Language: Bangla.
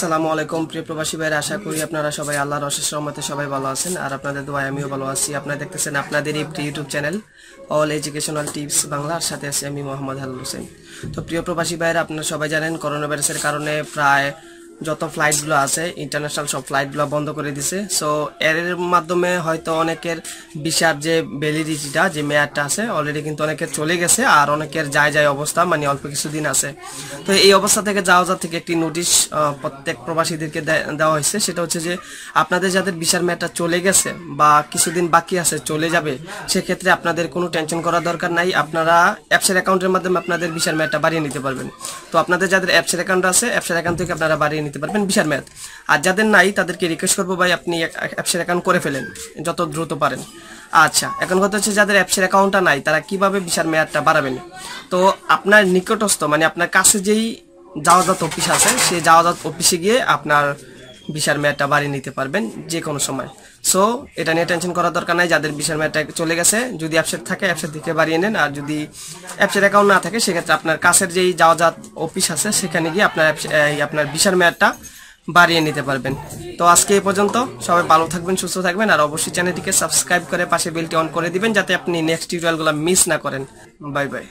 আসসালামু আলাইকুম প্রিয় প্রবাসী ভাইয়ের আশা করি আপনারা সবাই আল্লাহর অশেষ রহমতে সবাই ভালো আছেন আর আপনাদের দোয়ায় আমিও ভালো আছি আপনারা দেখতেছেন আপনাদের এই YouTube channel all educational tips বাংলার সাথে আছি আমি মোহাম্মদ হালুল হোসেন তো প্রিয় প্রবাসী ভাইয়ের আপনারা সবাই জানেন করোনা ভাইরাসের কারণে প্রায় যত ফ্লাইটগুলো আছে ইন্টারন্যাশনাল সব ফ্লাইটগুলো বন্ধ করে দিছে সো এর মাধ্যমে হয়তো অনেকের বিশার যে ভ্যালিডিটিটা যে মেয়াদটা আছে অলরেডি কিন্তু অনেকের চলে গেছে আর অনেকের যায় যায় অবস্থা মানে অল্প কিছুদিন আছে তো এই অবস্থা থেকে যাওয়া যাওয়া থেকে একটি নোটিশ প্রত্যেক প্রবাসীদেরকে দেওয়া হয়েছে সেটা হচ্ছে যে আপনাদের যাদের বিশার মেয়াদটা চলে গেছে বা কিছুদিন বাকি আছে চলে যাবে সেক্ষেত্রে আপনাদের কোনো টেনশন করার দরকার নাই আপনারা অ্যাপসের অ্যাকাউন্টের মাধ্যমে আপনাদের বিশার মেয়াদটা বাড়িয়ে নিতে পারবেন তো আপনাদের যাদের অ্যাপসের অ্যাকাউন্ট আছে অ্যাপসের অ্যাকাউন্ট থেকে আপনারা বাড়িয়ে নিতে পারবেন বিশাল ম্যাথ আর যাদের নাই তাদেরকে রিকোয়েস্ট করবো ভাই আপনি অ্যাপসের অ্যাকাউন্ট করে ফেলেন যত দ্রুত পারেন আচ্ছা এখন কথা হচ্ছে যাদের অ্যাপসের অ্যাকাউন্টটা নাই তারা কিভাবে বিশাল মেয়াদটা বাড়াবেন তো আপনার নিকটস্থ মানে আপনার কাছে যেই যাওয়া যাত অফিস আছে সেই যাওয়া যাত অফিসে গিয়ে আপনার বিশাল মেয়াদটা বাড়িয়ে নিতে পারবেন যে কোনো সময় সো এটা নিয়ে টেনশন করার দরকার নাই যাদের বিশাল মেয়াদটা চলে গেছে যদি অ্যাপসেট থাকে অ্যাপসের দিকে বাড়িয়ে নেন আর যদি অ্যাপসের অ্যাকাউন্ট না থাকে সেক্ষেত্রে আপনার কাছের যেই যাওয়া যাত অফিস আছে সেখানে গিয়ে আপনার আপনার বিশাল মেয়াদটা বাড়িয়ে নিতে পারবেন তো আজকে এই পর্যন্ত সবাই ভালো থাকবেন সুস্থ থাকবেন আর অবশ্যই চ্যানেলটিকে সাবস্ক্রাইব করে পাশে বেলটি অন করে দিবেন যাতে আপনি নেক্সট টিউটোরিয়ালগুলো মিস না করেন বাই বাই